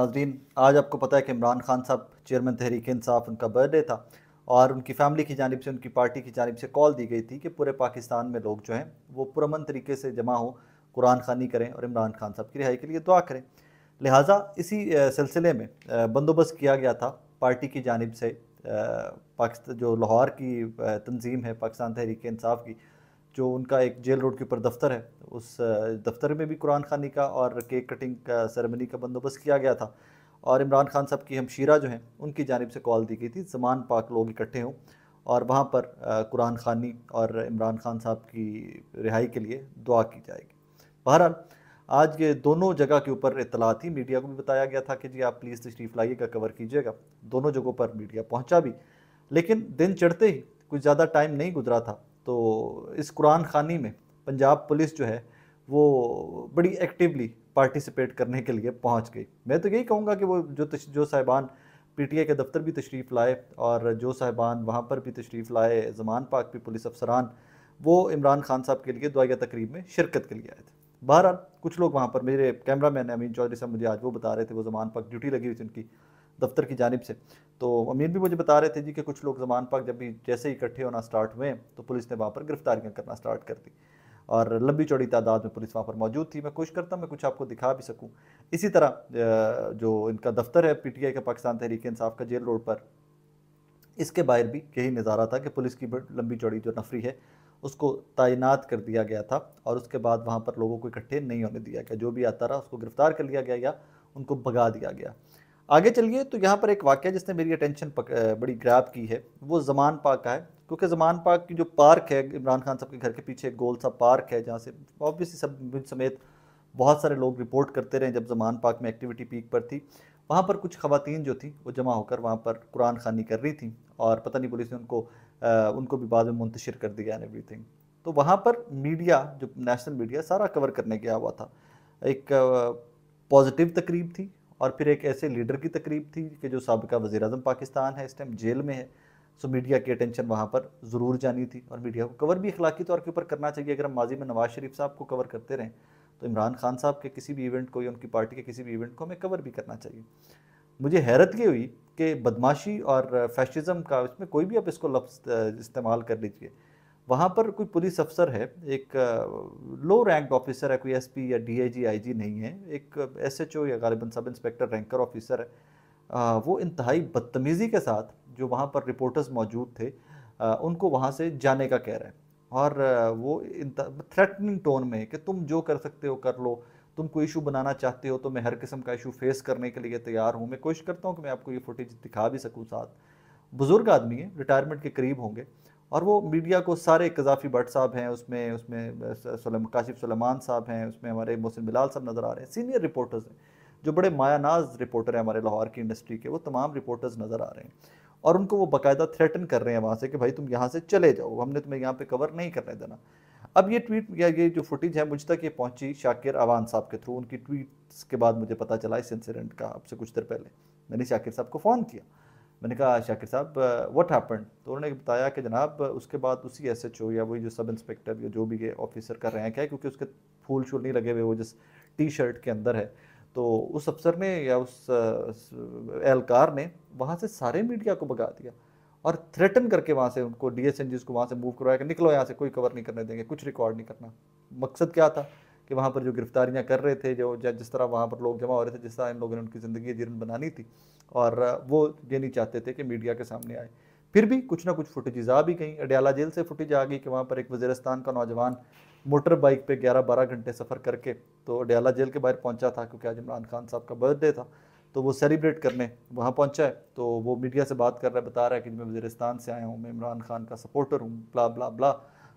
नाजरीन आज आपको पता है कि इमरान खान साहब चेयरमैन तहरीक इंसाफ उनका बर्थडे था और उनकी फैमिली की जानब से उनकी पार्टी की जानब से कॉल दी गई थी कि पूरे पाकिस्तान में लोग जो हैं वो पुरमन तरीके से जमा हों कुरान खानी करें और इमरान खान साहब की रिहाई के लिए दुआ करें लिहाजा इसी सिलसिले में बंदोबस्त किया गया था पार्टी की जानब से पाकिस्तान जो लाहौर की तंजीम है पाकिस्तान तहरीक इंसाफ की जो उनका एक जेल रोड के ऊपर दफ्तर है उस दफ्तर में भी कुरान खानी का और केक कटिंग का सेरेमनी का बंदोबस्त किया गया था और इमरान खान साहब की हमशीरा जो हैं उनकी जानब से कॉल दी गई थी जमान पाक लोग इकट्ठे हों और वहाँ पर कुरान खानी और इमरान खान साहब की रिहाई के लिए दुआ की जाएगी बहरहाल आज ये दोनों जगह के ऊपर इतला थी मीडिया को भी बताया गया था कि जी आप प्लीज़ तशरीफ़ लाइएगा कवर कीजिएगा दोनों जगहों पर मीडिया पहुँचा भी लेकिन दिन चढ़ते ही कुछ ज़्यादा टाइम नहीं गुजरा था तो इस कुरान खानी में पंजाब पुलिस जो है वो बड़ी एक्टिवली पार्टिसिपेट करने के लिए पहुंच गई मैं तो यही कहूँगा कि वो जो जो साहिबान पीटीए के दफ्तर भी तशरीफ़ लाए और जो साहिबान वहाँ पर भी तशरीफ़ लाए जमान पाक भी पुलिस अफसरान वो इमरान खान साहब के लिए दुआया तकरीब में शिरकत के लिए आए थे बहरहाल कुछ लोग वहाँ पर मेरे कैमरा मैन अमीन चौधरी साहब मुझे आज वो बता रहे थे वो जमान पाक ड्यूटी लगी हुई थी उनकी दफ्तर की जानब से तो अमीर भी मुझे बता रहे थे जी कि कुछ लोग जमान पाक जब भी जैसे ही इकट्ठे होना स्टार्ट हुए तो पुलिस ने वहाँ पर गिरफ्तारियाँ करना स्टार्ट कर दी और लंबी चौड़ी तादाद में पुलिस वहाँ पर मौजूद थी मैं कोशिश करता मैं कुछ आपको दिखा भी सकूँ इसी तरह जो इनका दफ्तर है पी टी आई का पाकिस्तान तहरीक इंसाफ का जेल रोड पर इसके बाहर भी यही नज़ारा था कि पुलिस की लंबी चौड़ी जो नफरी है उसको तैनात कर दिया गया था और उसके बाद वहाँ पर लोगों को इकट्ठे नहीं होने दिया गया जो भी आता रहा उसको गिरफ़्तार कर लिया गया या उनको भगा दिया गया आगे चलिए तो यहाँ पर एक वाक्य जिसने मेरी अटेंशन बड़ी ग्रैप की है वो जमान पाक का है क्योंकि जमान पाक की जो पार्क है इमरान खान साहब के घर के पीछे एक गोल सा पार्क है जहाँ से ऑब्वियसली सब समेत बहुत सारे लोग रिपोर्ट करते रहे जब जमान पाक में एक्टिविटी पीक पर थी वहाँ पर कुछ खवतिन जो थी वो जमा होकर वहाँ पर कुरान खानी कर रही थी और पता नहीं पुलिस ने उनको आ, उनको भी बाद में मुंतशर कर दिया एंड थिंग तो वहाँ पर मीडिया जो नेशनल मीडिया सारा कवर करने गया हुआ था एक पॉजिटिव तकरीब थी और फिर एक ऐसे लीडर की तकरीब थी कि जो सबका वज़ी अजम पाकिस्तान है इस टाइम जेल में है सो मीडिया की अटेंशन वहाँ पर ज़रूर जानी थी और मीडिया को कवर भी इखलाकी तौर के ऊपर करना चाहिए अगर हम माजी में नवाज़ शरीफ साहब को कवर करते रहें तो इमरान खान साहब के किसी भी इवेंट को या उनकी पार्टी के किसी भी इवेंट को हमें कवर भी करना चाहिए मुझे हैरत ये हुई कि बदमाशी और फैशिज़म का इसमें कोई भी आप इसको लफ्ज़ इस्तेमाल कर लीजिए वहाँ पर कोई पुलिस अफसर है एक लो रैंक ऑफिसर है कोई एस या डी आई नहीं है एक एस या गालिबन सब इंस्पेक्टर रैंकर ऑफिसर है आ, वो इंतहाई बदतमीज़ी के साथ जो वहाँ पर रिपोर्टर्स मौजूद थे आ, उनको वहाँ से जाने का कह रहा है और वो थ्रेटनिंग टोन में कि तुम जो कर सकते हो कर लो तुम कोई इशू बनाना चाहते हो तो मैं हर किस्म का इशू फेस करने के लिए तैयार हूँ मैं कोशिश करता हूँ कि मैं आपको ये फुटेज दिखा भी सकूँ साथ बुज़ुर्ग आदमी है रिटायरमेंट के करीब होंगे और वो मीडिया को सारे कजाफी भट्ट साहब हैं उसमें उसमें सलम काशिफ सलमान साहब हैं उसमें हमारे मोहसिन बिलाल साहब नज़र आ रहे हैं सीनियर रिपोर्टर्स हैं जो बड़े मायानाज रिपोर्टर हैं हमारे लाहौर की इंडस्ट्री के वो तमाम रिपोर्टर्स नज़र आ रहे हैं और उनको वो बाकायदा थ्रेटन कर रहे हैं वहाँ से कि भाई तुम यहाँ से चले जाओ हमने तुम्हें यहाँ पर कवर नहीं करने देना अब ये ट्वीट या ये जो फुटेज है मुझ तक ये पहुँची शाकिर अवान साहब के थ्रू उनकी ट्वीट्स के बाद मुझे पता चला इस इंसिडेंट का अब से कुछ देर पहले मैंने शाकिर साहब को फ़ोन किया मैंने कहा शाकिर साहब व्हाट हैपन तो उन्होंने बताया कि जनाब उसके बाद उसी एस एच ओ या वही जो सब इंस्पेक्टर या जो भी ऑफिसर का रैंक है क्योंकि उसके फूल शूल नहीं लगे हुए वो जिस टी शर्ट के अंदर है तो उस अफसर ने या उस एहलकार ने वहाँ से सारे मीडिया को भगा दिया और थ्रेटन करके वहाँ से उनको डी एस एन जी को वहाँ से मूव करवाया कि निकलो यहाँ से कोई कवर नहीं करने देंगे कुछ रिकॉर्ड नहीं करना मकसद क्या था कि वहाँ पर जो गिरफ्तारियाँ कर रहे थे जो जिस तरह वहाँ पर लोग जमा हो रहे थे जिस तरह इन लोगों ने उनकी ज़िंदगी जीवन बनानी थी और वो ये नहीं चाहते थे कि मीडिया के सामने आए फिर भी कुछ ना कुछ फुटेज आ भी गई अडयाला जेल से फुटेज आ गई कि वहाँ पर एक वजीरस्तान का नौजवान मोटर बाइक पे 11-12 घंटे सफ़र करके तो अडयाला जेल के बाहर पहुँचा था क्योंकि आज इमरान खान साहब का बर्थडे था तो वो सेलिब्रेट करने वहाँ पहुँचा है तो वो मीडिया से बात कर रहा है बता रहा है कि मैं वजीरस्तान से आया हूँ मैं इमरान खान का सपोर्टर हूँ ब्ला ब्ला ब्ला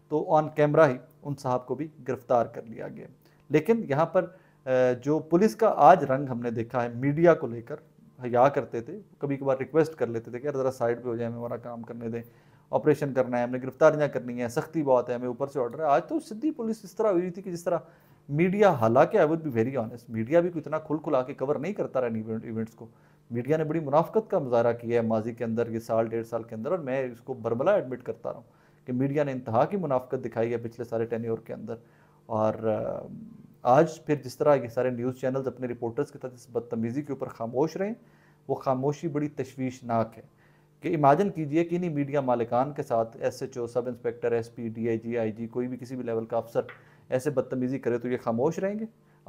तो ऑन कैमरा ही उन साहब को भी गिरफ़्तार कर लिया गया लेकिन यहाँ पर जो पुलिस का आज रंग हमने देखा है मीडिया को लेकर हया करते थे कभी कभार रिक्वेस्ट कर लेते थे कि यार ज़रा साइड पे हो जाए हमें हमारा काम करने दें ऑपरेशन करना है हमने गिरफ्तारियाँ करनी है सख्ती बहुत है हमें ऊपर से ऑर्डर है आज तो सिद्धी पुलिस इस तरह हुई थी कि जिस तरह मीडिया हालांकि I would be very honest media भी इतना खुल खुला के कवर नहीं करता रहा इवेंट्स को मीडिया ने बड़ी मुनाफ्त का मुजाहरा किया है माजी के अंदर ये साल डेढ़ साल के अंदर और मैं इसको बरबला एडमिट करता रहा हूँ कि मीडिया ने इंतहा की मुनाफ्त दिखाई है पिछले सारे टेन के अंदर और आज फिर जिस तरह ये सारे न्यूज़ चैनल्स अपने रिपोर्टर्स के साथ इस बदतमीज़ी के ऊपर खामोश रहें वो खामोशी बड़ी तशवीशनाक है कि इमेजिन कीजिए कि इन्हीं मीडिया मालिकान के साथ S H O sub inspector S P D I G I G कोई भी किसी भी लेवल का अफसर ऐसे बदतमीज़ी करे तो ये खामोश रहेंगे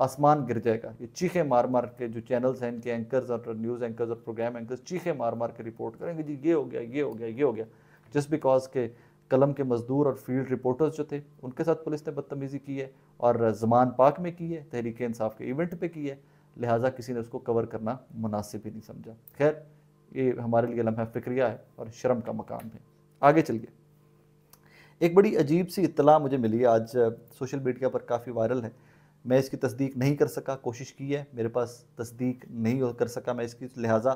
आसमान गिर जाएगा ये चीखे मार मार के जो चैनल्स हैं इनके एंकर्स और न्यूज़ एंकर्स और प्रोग्राम एंकर्स चीखे मार मार के रिपोर्ट करेंगे जी ये हो गया ये हो गया ये हो गया जस्ट बिकॉज के कलम के मजदूर और फील्ड रिपोर्टर्स जो थे उनके साथ पुलिस ने बदतमीज़ी की है और जमान पाक में की है तहरीक इंसाफ के इवेंट पे की है लिहाजा किसी ने उसको कवर करना मुनासिब ही नहीं समझा खैर ये हमारे लिए लम्हा फिक्रिया है और शर्म का मकाम है आगे चलिए एक बड़ी अजीब सी इतला मुझे मिली आज सोशल मीडिया पर काफ़ी वायरल है मैं इसकी तस्दीक नहीं कर सका कोशिश की है मेरे पास तस्दीक नहीं कर सका मैं इसकी लिहाजा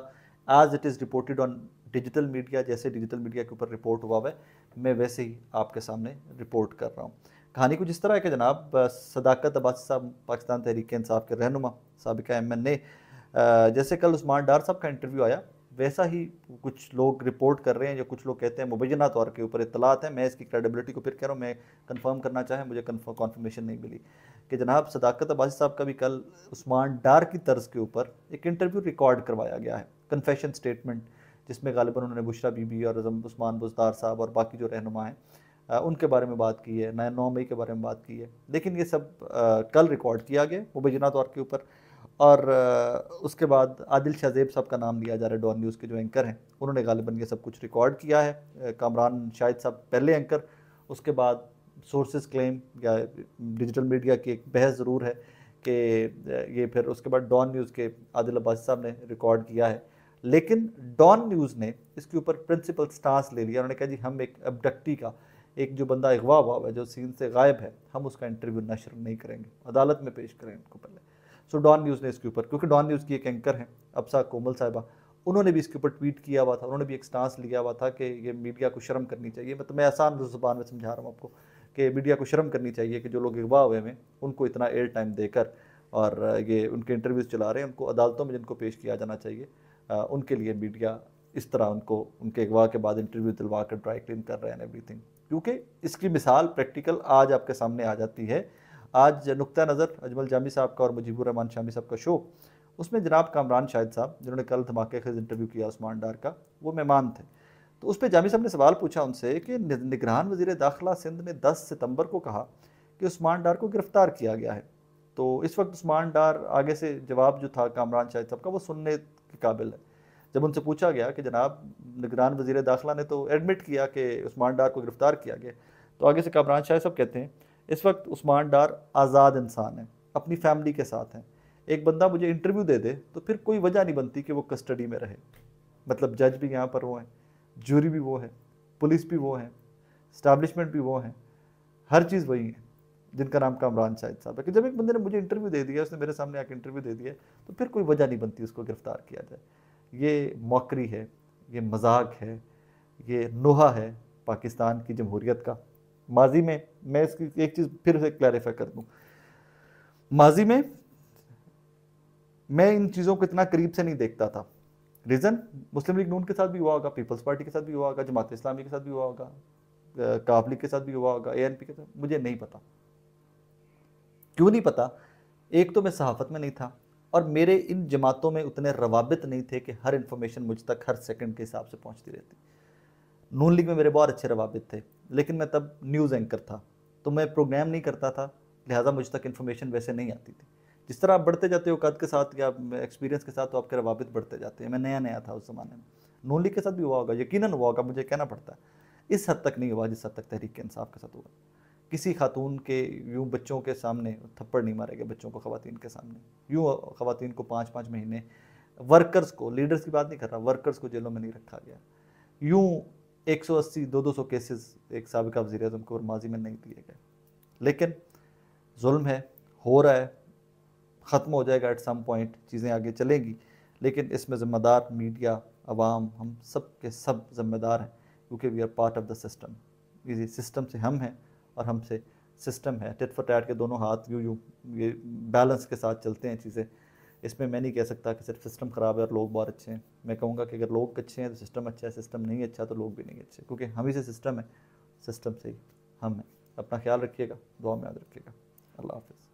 as it is reported on digital media जैसे डिजिटल मीडिया के ऊपर रिपोर्ट हुआ है मैं वैसे ही आपके सामने रिपोर्ट कर रहा हूँ कहानी कुछ इस तरह है कि जनाब सदाकत अब्बासी साहब पाकिस्तान तहरीक इंसाफ के रहनुमा सबका एम एन ए जैसे कल उस्मान डार साहब का इंटरव्यू आया वैसा ही कुछ लोग रिपोर्ट कर रहे हैं जो कुछ लोग कहते हैं मुबैना तौर के ऊपर इतलात हैं मैं इसकी क्रेडिबिलिटी को फिर कह रहा हूँ मैं कन्फर्म करना चाहें मुझे कन्फर्मेशन नहीं मिली कि जनाब सदाकत अब्बासी साहब का भी कल उस्मान डार की तर्ज के ऊपर एक इंटरव्यू रिकॉर्ड करवाया गया है कन्फेशन स्टेटमेंट जिसमें गालिबा उन्होंने बुशरा बीबी और उस्मान बुजदार साहब और बाकी जो रहनुमा हैं उनके बारे में बात की है नए नौ मई के बारे में बात की है लेकिन ये सब कल रिकॉर्ड किया गया मुबैना तौर के ऊपर और उसके बाद आदिल शाहजेब साहब का नाम लिया जा रहा है डॉन न्यूज़ के जो एंकर हैं उन्होंने गालिबा ये सब कुछ रिकॉर्ड किया है कामरान शाहिद साहब पहले एंकर उसके बाद सोर्सेज क्लेम या डिजिटल मीडिया की एक बहस ज़रूर है कि ये फिर उसके बाद डॉन न्यूज़ के आदिल अब्बास साहब ने रिकॉर्ड किया है लेकिन डॉन न्यूज़ ने इसके ऊपर प्रिंसिपल स्टांस ले लिया उन्होंने कहा जी हम एक अबडक्टी का एक जो बंदा अगवा हुआ है जो सीन से गायब है हम उसका इंटरव्यू नशर नहीं करेंगे अदालत में पेश करें उनको पहले सो डॉन न्यूज़ ने इसके ऊपर क्योंकि डॉन न्यूज़ की एक एंकर हैं अफसा कोमल साहिबा उन्होंने भी इसके ऊपर ट्वीट किया हुआ था उन्होंने भी एक स्टांस लिया हुआ था कि ये मीडिया को शर्म करनी चाहिए मतलब मैं आसान जुबान में समझा रहा हूँ आपको कि मीडिया को शर्म करनी चाहिए कि जो लोग अगवा हुए हैं उनको इतना एयर टाइम देकर और ये उनके इंटरव्यूज़ चला रहे हैं उनको अदालतों में जिनको पेश किया जाना चाहिए उनके लिए मीडिया इस तरह उनको उनके अगवा के बाद इंटरव्यू दिलवा कर ड्राई क्लीन कर रहे हैं एवरीथिंग क्योंकि इसकी मिसाल प्रैक्टिकल आज आपके सामने आ जाती है आज नुक़ नज़र अजमल जामी साहब का और मुजीबुर रहमान शामी साहब का शो उसमें जनाब कामरान शाहिद साहब जिन्होंने कल धमाके खेज इंटरव्यू किया उस्मान डार का वो मेहमान थे तो उस पर जामी साहब ने सवाल पूछा उनसे कि निगरान वजीर दाखिला सिंध ने दस सितम्बर को कहा कि उस्मान डार को गिरफ़्तार किया गया है तो इस वक्त उस्मान डार आगे से जवाब जो था कामरान शाहिद साहब का वो सुनने के काबिल है जब उनसे पूछा गया कि जनाब निगरान वजीर दाखिला ने तो एडमिट किया कि उस्मान डार को गिरफ़्तार किया गया तो आगे से कामरान शाह सब कहते हैं इस वक्त उस्मान डार आज़ाद इंसान है अपनी फैमिली के साथ हैं एक बंदा मुझे इंटरव्यू दे दे तो फिर कोई वजह नहीं बनती कि वो कस्टडी में रहे मतलब जज भी यहाँ पर वो हैं जूरी भी वो है पुलिस भी वो हैं स्टैब्लिशमेंट भी वो हैं हर चीज़ वही है जिनका नाम कामरान शाहिद साहब है कि जब एक बंदे ने मुझे इंटरव्यू दे दिया उसने मेरे सामने आकर इंटरव्यू दे दिया तो फिर कोई वजह नहीं बनती उसको गिरफ्तार किया जाए ये मौकरी है ये मजाक है ये नोहा है पाकिस्तान की जमहूरीत का माजी में मैं इसकी एक चीज़ फिर से क्लैरिफाई कर दूँ माजी में मैं इन चीज़ों को इतना करीब से नहीं देखता था रीज़न मुस्लिम लीग नून के साथ भी हुआ होगा पीपल्स पार्टी के साथ भी हुआ होगा जमात इस्लामी के साथ भी हुआ होगा काबली के साथ भी हुआ होगा ए के साथ मुझे नहीं पता क्यों नहीं पता एक तो मैं सहाफ़त में नहीं था और मेरे इन जमातों में उतने रवाबित नहीं थे कि हर इन्फॉर्मेशन मुझ तक हर सेकंड के हिसाब से पहुंचती रहती नून लीग में मेरे बहुत अच्छे रवाबित थे लेकिन मैं तब न्यूज़ एंकर था तो मैं प्रोग्राम नहीं करता था लिहाजा मुझ तक इन्फॉर्मेशन वैसे नहीं आती थी जिस तरह आप बढ़ते जाते हो कद के साथ या एक्सपीरियंस के साथ तो आपके रवाबित बढ़ते जाते हैं मैं नया नया था उस ज़माने में नून लीग के साथ भी हुआ होगा यकीन हुआ होगा मुझे कहना पड़ता है इस हद तक नहीं हुआ जिस हद तक तहरीक इंसाफ के साथ हुआ किसी खातून के यूँ बच्चों के सामने थप्पड़ नहीं मारे गए बच्चों को ख़वान के सामने यूँ ख़वान को पाँच पाँच महीने वर्कर्स को लीडर्स की बात नहीं कर रहा वर्कर्स को जेलों में नहीं रखा गया यूँ 180 दो दो सौ केसेस एक सबका वजी अजम को माजी में नहीं दिए गए लेकिन जुल्म है हो रहा है ख़त्म हो जाएगा एट सम पॉइंट चीज़ें आगे चलेंगी लेकिन इसमें ज़िम्मेदार मीडिया आवाम हम सब के सब ज़िम्मेदार हैं क्योंकि we are part of the system इसी सिस्टम से हम हैं और हमसे सिस्टम है टिट फॉर टैट के दोनों हाथ यू यू ये बैलेंस के साथ चलते हैं चीज़ें इसमें मैं नहीं कह सकता कि सिर्फ सिस्टम ख़राब है और लोग बहुत अच्छे हैं मैं कहूँगा कि अगर लोग अच्छे हैं तो सिस्टम अच्छा है सिस्टम नहीं अच्छा तो लोग भी नहीं अच्छे क्योंकि हम ही से सिस्टम है सिस्टम से ही हम हैं अपना ख्याल रखिएगा दुआ में याद रखिएगा अल्लाह हाफिज़